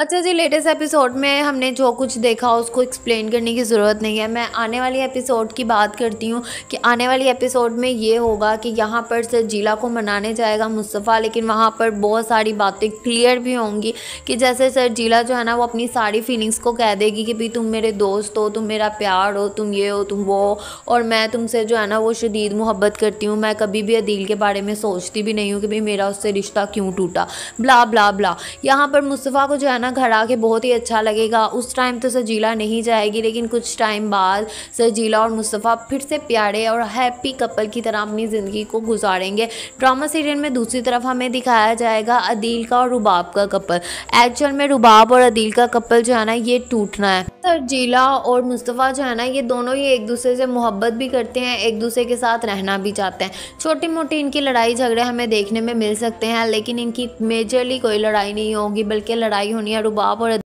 अच्छा जी latest episode में हमने जो कुछ देखा उसको एक्सप्लेन करने की ज़रूरत नहीं है मैं आने वाली एपिसोड की बात करती हूँ कि आने वाली एपिसोड में ये होगा कि यहाँ पर से जिला को मनाने जाएगा मुस्तफ़ा लेकिन वहाँ पर बहुत सारी बातें क्लियर भी होंगी कि जैसे सर जिला जो है ना वो अपनी सारी फीलिंग्स को कह देगी कि भाई तुम मेरे दोस्त हो तुम मेरा प्यार हो तुम ये हो तुम वो हो और मैं तुमसे जो है ना वो शदीद मोहब्बत करती हूँ मैं कभी भी अदील के बारे में सोचती भी नहीं हूँ कि भाई मेरा उससे रिश्ता क्यों टूटा ब्ला ब्ला ब्ला यहाँ पर मुस्तफ़ा को जो है ना खाना घर के बहुत ही अच्छा लगेगा उस टाइम तो सजीला नहीं जाएगी लेकिन कुछ टाइम बाद सजीला और मुस्तफ़ा फिर से प्यारे और हैप्पी कपल की तरह अपनी ज़िंदगी को गुजारेंगे ड्रामा सीरियल में दूसरी तरफ हमें दिखाया जाएगा अदील का और रुबाब का कपल एक्चुअल में रुबाब और अदील का कपल जो है ना ये टूटना है सरजीला और मुस्तफ़ा जो है ना ये दोनों ही एक दूसरे से मोहब्बत भी करते हैं एक दूसरे के साथ रहना भी चाहते हैं छोटी मोटी इनकी लड़ाई झगड़े हमें देखने में मिल सकते हैं लेकिन इनकी मेजरली कोई लड़ाई नहीं होगी बल्कि लड़ाई होनी रबाब